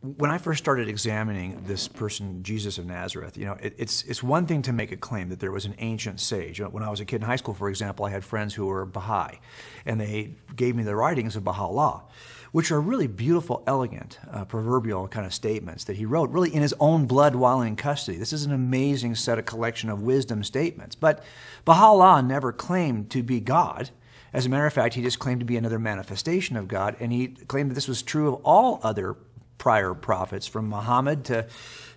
when I first started examining this person, Jesus of Nazareth, you know, it, it's it's one thing to make a claim that there was an ancient sage. When I was a kid in high school, for example, I had friends who were Baha'i, and they gave me the writings of Baha'u'llah, which are really beautiful, elegant, uh, proverbial kind of statements that he wrote, really in his own blood while in custody. This is an amazing set of collection of wisdom statements. But Baha'u'llah never claimed to be God. As a matter of fact, he just claimed to be another manifestation of God, and he claimed that this was true of all other prior prophets, from Muhammad to,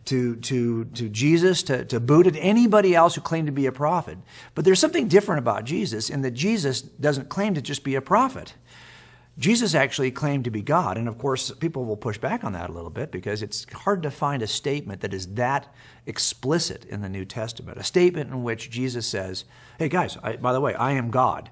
to, to, to Jesus to, to Buddha to anybody else who claimed to be a prophet. But there's something different about Jesus in that Jesus doesn't claim to just be a prophet. Jesus actually claimed to be God. And of course, people will push back on that a little bit because it's hard to find a statement that is that explicit in the New Testament. A statement in which Jesus says, Hey guys, I, by the way, I am God.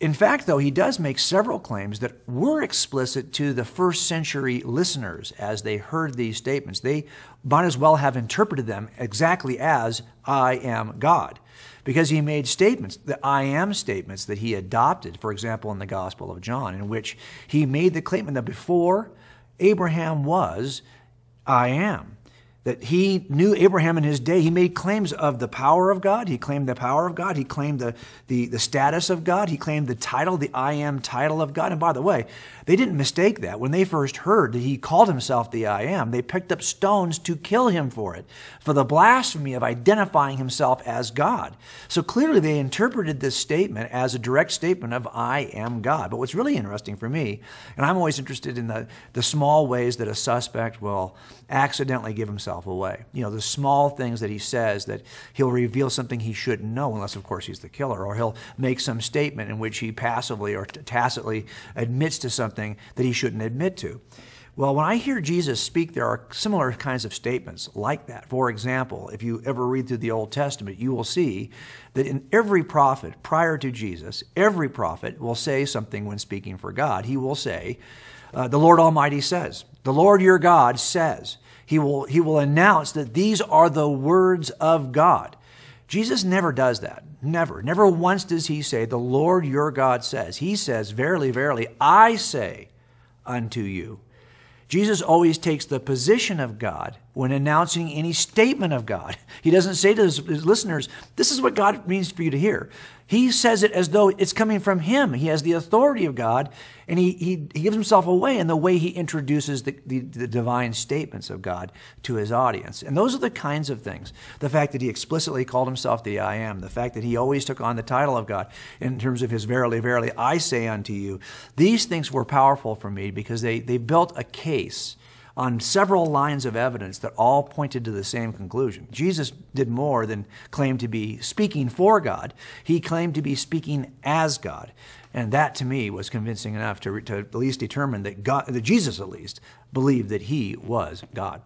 In fact, though, he does make several claims that were explicit to the first century listeners as they heard these statements. They might as well have interpreted them exactly as I am God, because he made statements, the I am statements that he adopted, for example, in the Gospel of John, in which he made the claim that before Abraham was, I am that he knew Abraham in his day. He made claims of the power of God. He claimed the power of God. He claimed the, the, the status of God. He claimed the title, the I am title of God. And by the way, they didn't mistake that. When they first heard that he called himself the I am, they picked up stones to kill him for it, for the blasphemy of identifying himself as God. So clearly they interpreted this statement as a direct statement of I am God. But what's really interesting for me, and I'm always interested in the, the small ways that a suspect will accidentally give himself himself away. You know, the small things that he says that he'll reveal something he shouldn't know, unless, of course, he's the killer, or he'll make some statement in which he passively or tacitly admits to something that he shouldn't admit to. Well, when I hear Jesus speak, there are similar kinds of statements like that. For example, if you ever read through the Old Testament, you will see that in every prophet prior to Jesus, every prophet will say something when speaking for God. He will say, uh, The Lord Almighty says, The Lord your God says. He will, he will announce that these are the words of God. Jesus never does that. Never. Never once does he say, The Lord your God says. He says, Verily, verily, I say unto you. Jesus always takes the position of God when announcing any statement of God. He doesn't say to his, his, listeners, This is what God means for you to hear. He says it as though it's coming from him. He has the authority of God, and he, he, he gives himself away in the way he introduces the, the, the divine statements of God to his audience. And those are the kinds of things. The fact that he explicitly called himself the I am, the fact that he always took on the title of God in terms of his verily, verily, I say unto you. These things were powerful for me because they, they built a case on several lines of evidence that all pointed to the same conclusion. Jesus did more than claim to be speaking for God, he claimed to be speaking as God. And that to me was convincing enough to, to at least determine that, God, that Jesus, at least, believed that he was God.